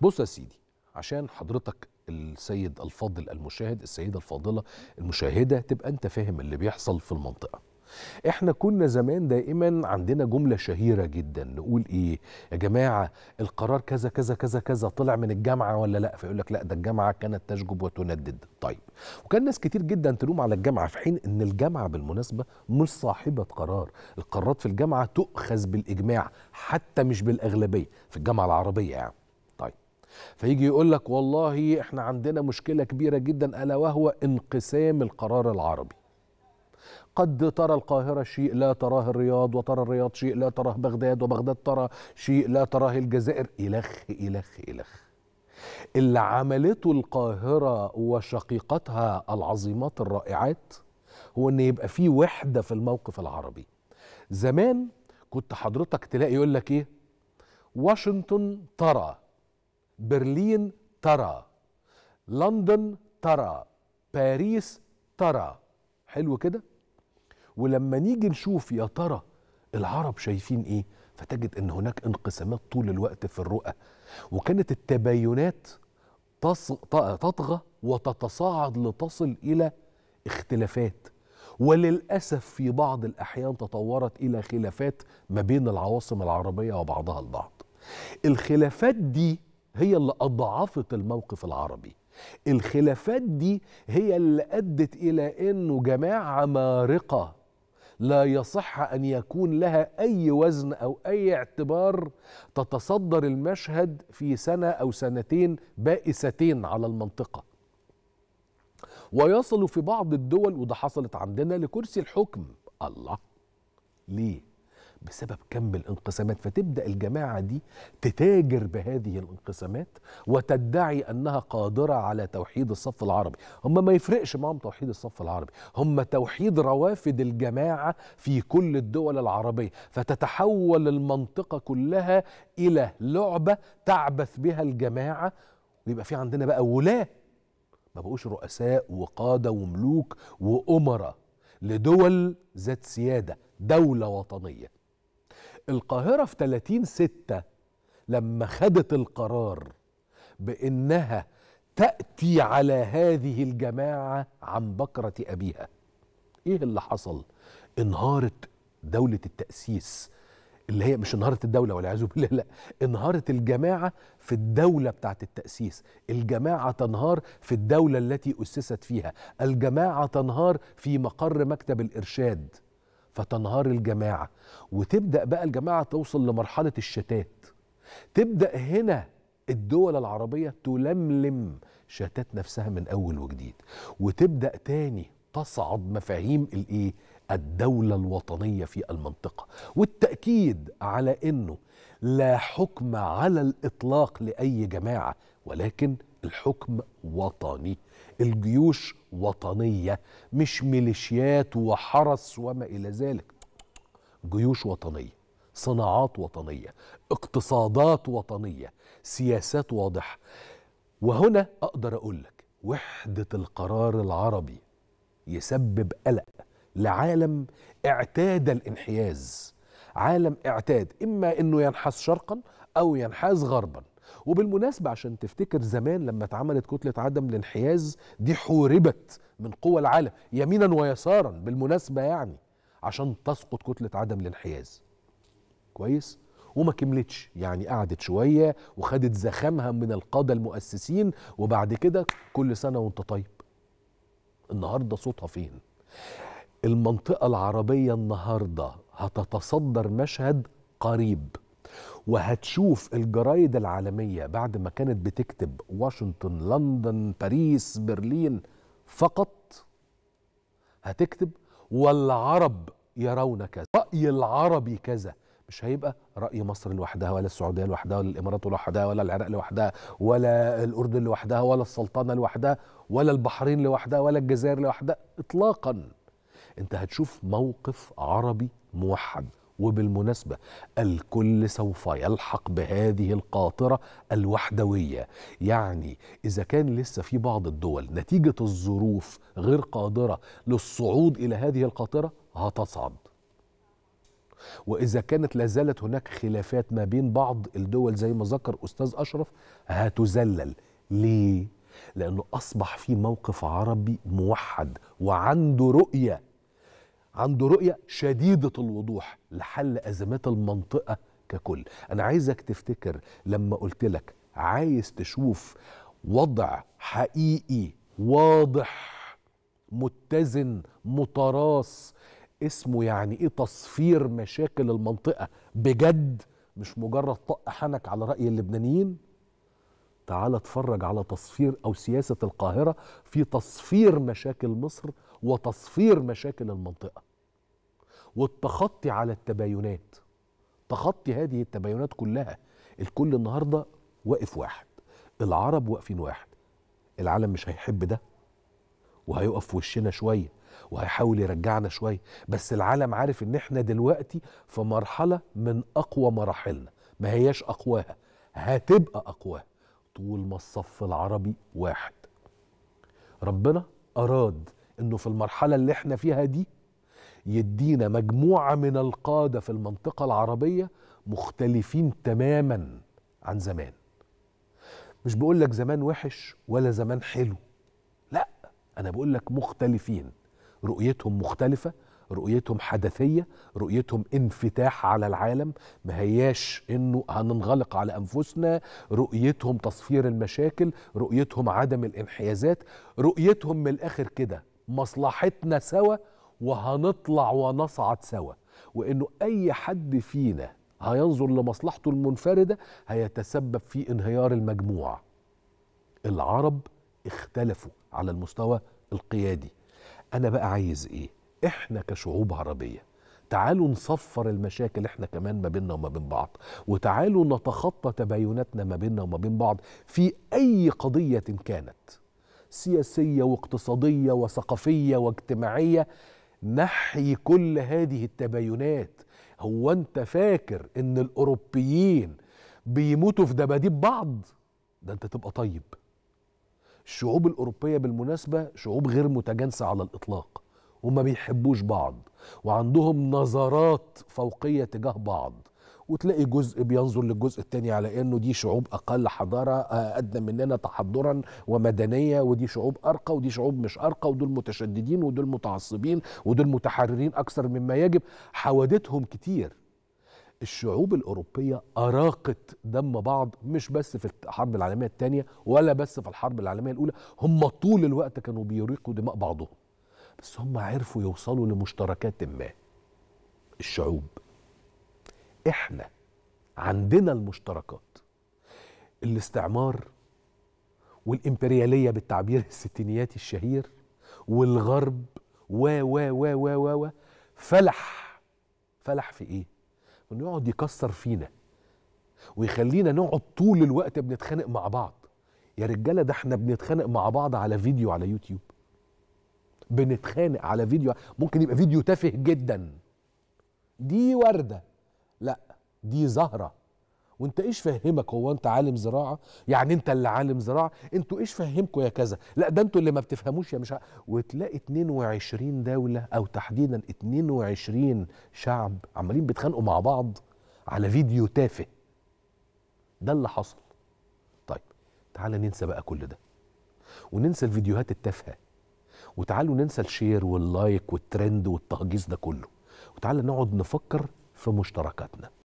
بص يا سيدي عشان حضرتك السيد الفاضل المشاهد السيدة الفاضلة المشاهدة تبقى أنت فاهم اللي بيحصل في المنطقة احنا كنا زمان دائما عندنا جملة شهيرة جدا نقول ايه يا جماعة القرار كذا كذا كذا كذا طلع من الجامعة ولا لا فيقول لك لا ده الجامعة كانت تشجب وتندد طيب وكان ناس كتير جدا تلوم على الجامعة في حين ان الجامعة بالمناسبة مش صاحبة قرار القرارات في الجامعة تؤخذ بالإجماع حتى مش بالأغلبية في الجامعة العربية يعني فيجي يقول لك والله احنا عندنا مشكله كبيره جدا الا وهو انقسام القرار العربي قد ترى القاهرة شيء لا تراه الرياض وترى الرياض شيء لا تراه بغداد وبغداد ترى شيء لا تراه الجزائر إلخ إلخ إلخ اللي عملته القاهرة وشقيقتها العظيمات الرائعات هو ان يبقى في وحدة في الموقف العربي زمان كنت حضرتك تلاقي يقول لك ايه واشنطن ترى برلين ترى لندن ترى باريس ترى حلو كده ولما نيجي نشوف يا ترى العرب شايفين ايه فتجد ان هناك انقسامات طول الوقت في الرؤى وكانت التباينات تطغى وتتصاعد لتصل الى اختلافات وللاسف في بعض الاحيان تطورت الى خلافات ما بين العواصم العربيه وبعضها البعض الخلافات دي هي اللي أضعفت الموقف العربي الخلافات دي هي اللي أدت إلى أنه جماعة مارقة لا يصح أن يكون لها أي وزن أو أي اعتبار تتصدر المشهد في سنة أو سنتين بائستين على المنطقة ويصل في بعض الدول وده حصلت عندنا لكرسي الحكم الله ليه بسبب كم الانقسامات فتبدا الجماعه دي تتاجر بهذه الانقسامات وتدعي انها قادره على توحيد الصف العربي هم ما يفرقش معهم توحيد الصف العربي هم توحيد روافد الجماعه في كل الدول العربيه فتتحول المنطقه كلها الى لعبه تعبث بها الجماعه ويبقى في عندنا بقى ولاه ما بقوش رؤساء وقاده وملوك وامراء لدول ذات سياده دوله وطنيه القاهرة في 30 ستة لما خدت القرار بأنها تأتي على هذه الجماعة عن بكرة أبيها إيه اللي حصل؟ انهارت دولة التأسيس اللي هي مش انهارت الدولة ولا عزو بالله لا انهارت الجماعة في الدولة بتاعت التأسيس الجماعة تنهار في الدولة التي أسست فيها الجماعة تنهار في مقر مكتب الإرشاد فتنهار الجماعة وتبدأ بقى الجماعة توصل لمرحلة الشتات تبدأ هنا الدول العربية تلملم شتات نفسها من أول وجديد وتبدأ تاني تصعد مفاهيم الإيه؟ الدولة الوطنية في المنطقة والتأكيد على أنه لا حكم على الإطلاق لأي جماعة ولكن الحكم وطني الجيوش وطنية مش ميليشيات وحرس وما إلى ذلك جيوش وطنية صناعات وطنية اقتصادات وطنية سياسات واضحة وهنا أقدر أقول لك وحدة القرار العربي يسبب قلق لعالم اعتاد الانحياز عالم اعتاد إما أنه ينحاز شرقا أو ينحاز غربا وبالمناسبة عشان تفتكر زمان لما اتعملت كتلة عدم الانحياز دي حوربت من قوى العالم يمينا ويسارا بالمناسبة يعني عشان تسقط كتلة عدم الانحياز كويس؟ وما كملتش يعني قعدت شوية وخدت زخمها من القادة المؤسسين وبعد كده كل سنة وانت طيب النهاردة صوتها فين المنطقة العربية النهاردة هتتصدر مشهد قريب وهتشوف الجرايد العالمية بعد ما كانت بتكتب واشنطن لندن باريس برلين فقط هتكتب والعرب يرون كذا رأي العربي كذا مش هيبقى رأي مصر لوحدها ولا السعودية لوحدها ولا الإمارات لوحدها ولا العراق لوحدها ولا الأردن لوحدها ولا السلطنة لوحدها ولا البحرين لوحدها ولا الجزائر لوحدها إطلاقا أنت هتشوف موقف عربي موحد وبالمناسبة الكل سوف يلحق بهذه القاطرة الوحدوية يعني إذا كان لسه في بعض الدول نتيجة الظروف غير قادرة للصعود إلى هذه القاطرة هتصعد وإذا كانت لازالت هناك خلافات ما بين بعض الدول زي ما ذكر أستاذ أشرف هتذلل ليه؟ لأنه أصبح في موقف عربي موحد وعنده رؤية عنده رؤية شديدة الوضوح لحل أزمات المنطقة ككل أنا عايزك تفتكر لما قلت لك عايز تشوف وضع حقيقي واضح متزن متراص اسمه يعني ايه تصفير مشاكل المنطقه بجد مش مجرد طق حنك على راي اللبنانيين تعال اتفرج على تصفير او سياسه القاهره في تصفير مشاكل مصر وتصفير مشاكل المنطقه والتخطي على التباينات تخطي هذه التباينات كلها الكل النهارده واقف واحد العرب واقفين واحد العالم مش هيحب ده وهيقف في وشنا شويه وهيحاول يرجعنا شويه بس العالم عارف ان احنا دلوقتي في مرحله من اقوى مراحلنا ما هياش اقواها هتبقى اقواها طول ما الصف العربي واحد ربنا اراد انه في المرحله اللي احنا فيها دي يدينا مجموعه من القاده في المنطقه العربيه مختلفين تماما عن زمان مش بقول لك زمان وحش ولا زمان حلو لا انا بقول لك مختلفين رؤيتهم مختلفه رؤيتهم حدثيه رؤيتهم انفتاح على العالم ما هياش انه هننغلق على انفسنا رؤيتهم تصفير المشاكل رؤيتهم عدم الانحيازات رؤيتهم من الاخر كده مصلحتنا سوا وهنطلع ونصعد سوا وانه اي حد فينا هينظر لمصلحته المنفرده هيتسبب في انهيار المجموع العرب اختلفوا على المستوى القيادي انا بقى عايز ايه احنا كشعوب عربيه تعالوا نصفر المشاكل احنا كمان ما بيننا وما بين بعض وتعالوا نتخطى تبايناتنا ما بيننا وما بين بعض في اي قضيه كانت سياسيه واقتصاديه وثقافيه واجتماعيه نحي كل هذه التباينات هو انت فاكر ان الاوروبيين بيموتوا في دباديب بعض ده انت تبقى طيب الشعوب الاوروبيه بالمناسبه شعوب غير متجانسه على الاطلاق وما بيحبوش بعض وعندهم نظرات فوقيه تجاه بعض وتلاقي جزء بينظر للجزء الثاني على انه دي شعوب اقل حضاره آه، ادنى مننا تحضرا ومدنيه ودي شعوب ارقى ودي شعوب مش ارقى ودول متشددين ودول متعصبين ودول متحررين اكثر مما يجب حوادثهم كتير الشعوب الأوروبية أراقت دم بعض مش بس في الحرب العالمية الثانية ولا بس في الحرب العالمية الأولى هم طول الوقت كانوا بيريقوا دماء بعضهم بس هم عرفوا يوصلوا لمشتركات ما الشعوب احنا عندنا المشتركات الاستعمار والإمبريالية بالتعبير الستينياتي الشهير والغرب و و و و و و فلح فلح في إيه؟ إنه يقعد يكسر فينا ويخلينا نقعد طول الوقت بنتخانق مع بعض يا رجالة ده احنا بنتخانق مع بعض على فيديو على يوتيوب بنتخانق على فيديو ممكن يبقى فيديو تافه جدا دي وردة لا دي زهره وانت ايش فهمك هو انت عالم زراعه يعني انت اللي عالم زراعه انتوا ايش فهمكم يا كذا لا ده انتوا اللي ما بتفهموش يا مش وتلاقي 22 دوله او تحديدا 22 شعب عمالين بيتخانقوا مع بعض على فيديو تافه ده اللي حصل طيب تعالى ننسى بقى كل ده وننسى الفيديوهات التافهه وتعالوا ننسى الشير واللايك والترند والتهجيز ده كله وتعالى نقعد نفكر في مشتركاتنا